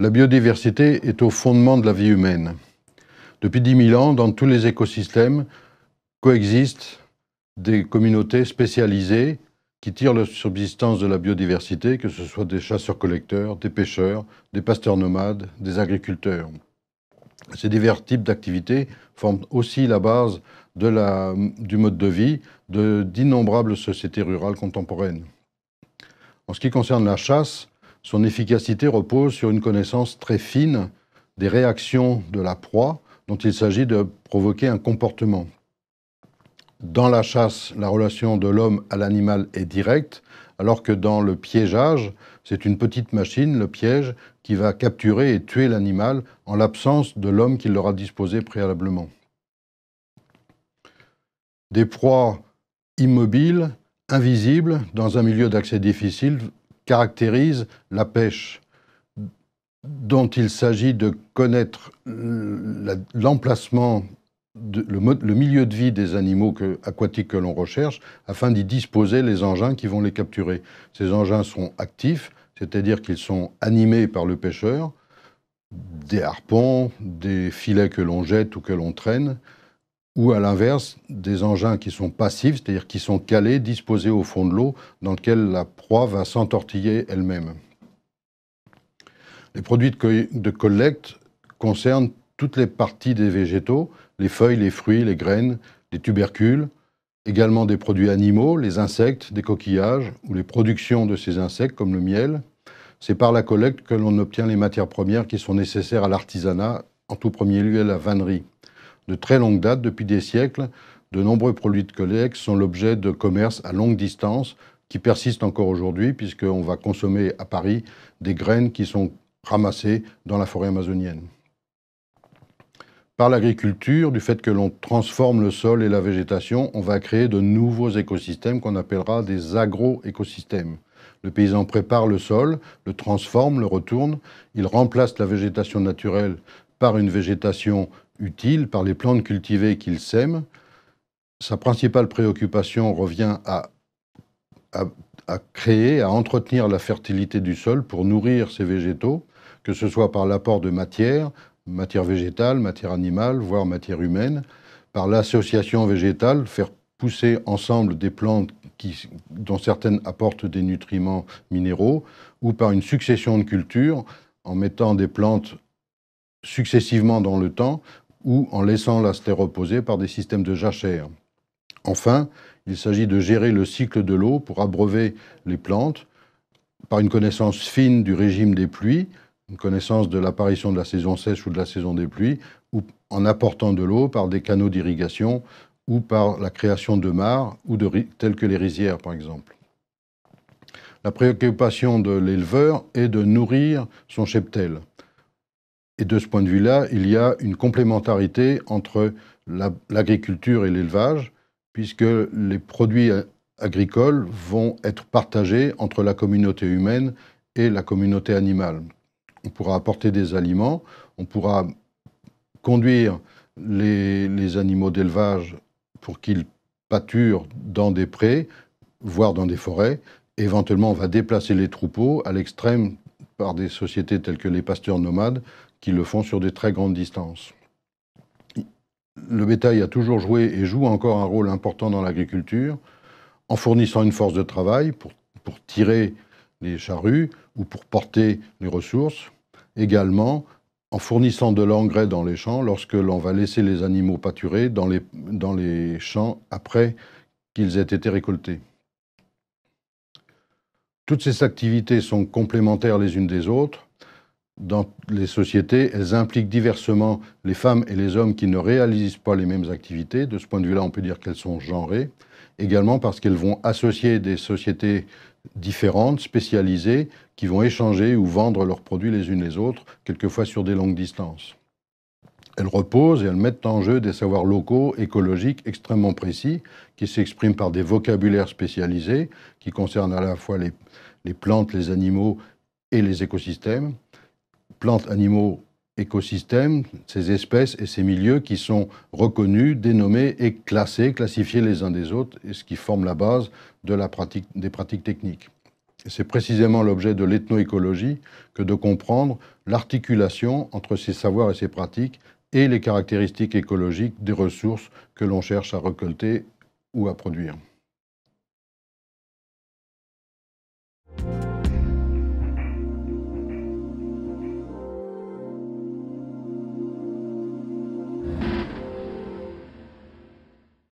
La biodiversité est au fondement de la vie humaine. Depuis 10 000 ans, dans tous les écosystèmes, coexistent des communautés spécialisées qui tirent la subsistance de la biodiversité, que ce soit des chasseurs-collecteurs, des pêcheurs, des pasteurs nomades, des agriculteurs. Ces divers types d'activités forment aussi la base du mode de vie de d'innombrables sociétés rurales contemporaines. En ce qui concerne la chasse, son efficacité repose sur une connaissance très fine des réactions de la proie dont il s'agit de provoquer un comportement. Dans la chasse, la relation de l'homme à l'animal est directe, alors que dans le piégeage, c'est une petite machine, le piège, qui va capturer et tuer l'animal en l'absence de l'homme qui l'aura disposé préalablement. Des proies immobiles, invisibles, dans un milieu d'accès difficile, caractérise la pêche dont il s'agit de connaître l'emplacement, le, milieu de vie des animaux aquatiques que l'on recherche, afin d'y disposer les engins qui vont les capturer. Ces engins sont actifs, c'est-à-dire qu'ils sont animés par le pêcheur, des harpons, des filets que l'on jette ou que l'on traîne, ou à l'inverse, des engins qui sont passifs, c'est-à-dire qui sont calés, disposés au fond de l'eau, dans lequel la proie va s'entortiller elle-même. Les produits de collecte concernent toutes les parties des végétaux, les feuilles, les fruits, les graines, les tubercules, également des produits animaux, les insectes, des coquillages ou les productions de ces insectes comme le miel. C'est par la collecte que l'on obtient les matières premières qui sont nécessaires à l'artisanat, en tout premier lieu à la vannerie de très longue date, depuis des siècles, de nombreux produits de collecte sont l'objet de commerces à longue distance qui persistent encore aujourd'hui, puisqu'on va consommer à Paris des graines qui sont ramassées dans la forêt amazonienne. Par l'agriculture, du fait que l'on transforme le sol et la végétation, on va créer de nouveaux écosystèmes qu'on appellera des agro-écosystèmes. Le paysan prépare le sol, le transforme, le retourne, il remplace la végétation naturelle par une végétation utile, par les plantes cultivées qu'il sème. Sa principale préoccupation revient à, créer, à entretenir la fertilité du sol pour nourrir ces végétaux, que ce soit par l'apport de matière, matière végétale, matière animale, voire matière humaine, par l'association végétale, faire pousser ensemble des plantes dont certaines apportent des nutriments minéraux, ou par une succession de cultures en mettant des plantes successivement dans le temps ou en laissant l'astère reposer par des systèmes de jachère. Enfin, il s'agit de gérer le cycle de l'eau pour abreuver les plantes par une connaissance fine du régime des pluies, une connaissance de l'apparition de la saison sèche ou de la saison des pluies, ou en apportant de l'eau par des canaux d'irrigation ou par la création de mares ou de telles que les rizières par exemple. La préoccupation de l'éleveur est de nourrir son cheptel. Et de ce point de vue-là, il y a une complémentarité entre l'agriculture et l'élevage, puisque les produits agricoles vont être partagés entre la communauté humaine et la communauté animale. On pourra apporter des aliments, on pourra conduire les, les animaux d'élevage pour qu'ils pâturent dans des prés, voire dans des forêts. Éventuellement, on va déplacer les troupeaux à l'extrême par des sociétés telles que les pasteurs nomades qui le font sur des très grandes distances. Le bétail a toujours joué et joue encore un rôle important dans l'agriculture en fournissant une force de travail pour, pour tirer les charrues ou pour porter les ressources, également en fournissant de l'engrais dans les champs lorsque l'on va laisser les animaux pâturer dans les, dans les champs après qu'ils aient été récoltés. Toutes ces activités sont complémentaires les unes des autres. Dans les sociétés, elles impliquent diversement les femmes et les hommes qui ne réalisent pas les mêmes activités. De ce point de vue-là, on peut dire qu'elles sont genrées. Également parce qu'elles vont associer des sociétés différentes, spécialisées, qui vont échanger ou vendre leurs produits les unes les autres, quelquefois sur des longues distances. Elles reposent et elles mettent en jeu des savoirs locaux, écologiques, extrêmement précis, qui s'expriment par des vocabulaires spécialisés, qui concernent à la fois les, plantes, les animaux et les écosystèmes. Plantes, animaux, écosystèmes, ces espèces et ces milieux qui sont reconnus, dénommés et classés, classifiés les uns des autres, et ce qui forme la base de la des pratiques techniques. C'est précisément l'objet de l'ethnoécologie que de comprendre l'articulation entre ces savoirs et ces pratiques et les caractéristiques écologiques des ressources que l'on cherche à récolter ou à produire.